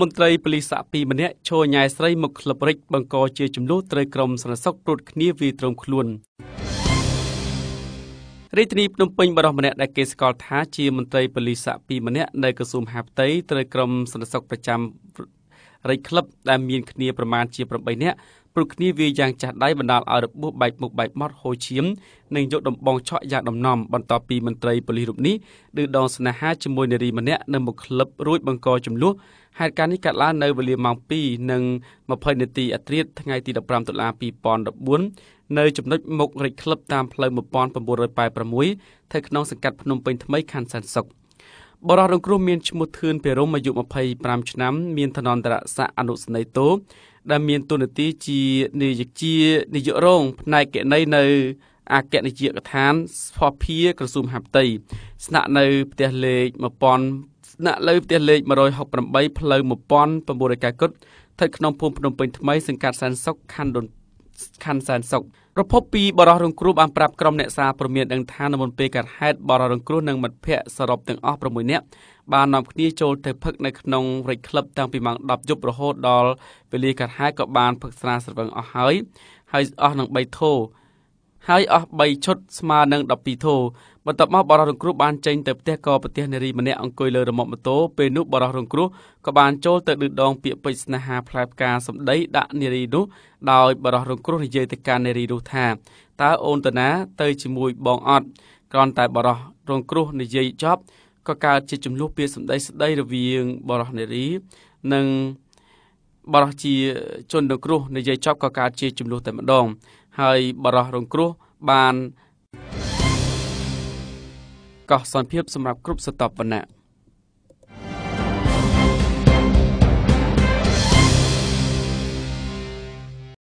មន្ត្រីប៉ូលីសសាក់ពីម្នាក់ឈរញ៉ែស្រីមកក្លឹបរិចបង្កជាចំនួន ត្រូវក្រុមសន្តិសុខព្រួតគ្នាវាយទ្រាំខ្លួនរាជធានីភ្នំពេញបរិសម្នាក់ដែលគេស្គាល់ថាជាមន្ត្រីប៉ូលីសសាក់ពីម្នាក់នៅក្រសួងហាផ្ទៃត្រូវក្រុមសន្តិសុខប្រចាំរៃក្លឹបដែលមានគ្នាប្រមាណជា8នាក់ព្រោះគ្នាវាយ៉ាងចាស់ដៃបណ្ដាលឲ្យរបួសបែកមុខបែកមាត់ហូរឈាមនិងយកដំបងឆក់យ៉ាងដំណំបន្ទាប់ពីមន្ត្រីប៉ូលីសរូបនេះឌឺដងស្នេហាជាមួយនារីម្នាក់នៅមុខក្លឹបរួចបង្កចំនួនហេតុការណ៍នេះកើតឡើងនៅវេលាម៉ោង2និង20នាទីអធ្រាត្រថ្ងៃទី15តុលា2014នៅចំណុចមុខរៃក្លឹបតាមផ្លូវ1986ស្ថិតក្នុងសង្កាត់ភ្នំពេញថ្មីខណ្ឌសែនសុខបរិះរងគ្រោះមានឈ្មោះធឿនពេរមអាយុ25ឆ្នាំមានឋានន្តរស័ក្តិអនុស្នេហ៍តូដែលមានតួនាទីជានាយកជានាយករងផ្នែកគណនេយ្យនៅអគ្គនាយកដ្ឋានស្ផភាក្រសួងហាផ្ទៃស្នាក់នៅផ្ទះលេខ1000ស្នាក់លើផ្ទះលេខ168ផ្លូវ1990កុដស្ថិតក្នុងភូមិភ្នំពេញថ្មីសង្កាត់សែនសុខខណ្ឌដូនខាន់សែនសុខប្រពន្ធពីបរោះរងគ្រោះបានប្រាប់ក្រុមអ្នកសារព្រមានដឹងថានៅមុនពេលកើតហេតុបរោះរងគ្រោះនិងមិត្តភ័ក្តិសរុបទាំងអស់6នាក់បាននាំគ្នាចូលទៅផឹកនៅក្នុងរេចក្លឹបតាំងពីម៉ោង10យប់រហូតដល់ពេលលាកើតហេតុក៏បានផឹកស្រាស្រវឹងអស់ហើយហើយអស់នឹង3ធោហើយអស់3ឈុតស្មើនឹង12ធូបន្ទាប់មកបរិះរងគ្រោះបានចេញទៅផ្ទះក៏ប្រទេសនារីម្នាក់អង្គុយលើរមាត់ម៉ូតូពេលនោះបរិះរងគ្រោះក៏បានចូលទៅឌឺដងពាក្យពេចស្នេហាផ្លែផ្កាសម្ដីដាក់នារីនោះដោយបរិះរងគ្រោះ និយាយទៅកាន់នារីនោះថាតើអូនតាណាទៅជាមួយបងអត់គ្រាន់តែបរិះរងគ្រោះនិយាយចប់ក៏កើតជាចំនួនពាក្យសម្ដីស្ដីរវាងបរិះនារីនិងបរិះជាជនរងគ្រោះនិយាយចប់ក៏កើតជាចំនួនតែម្ដងហើយបរោះរង គ្រោះបានកោះសន្តិភាពសម្រាប់គ្រប់ស្រទាប់វណ្ណៈ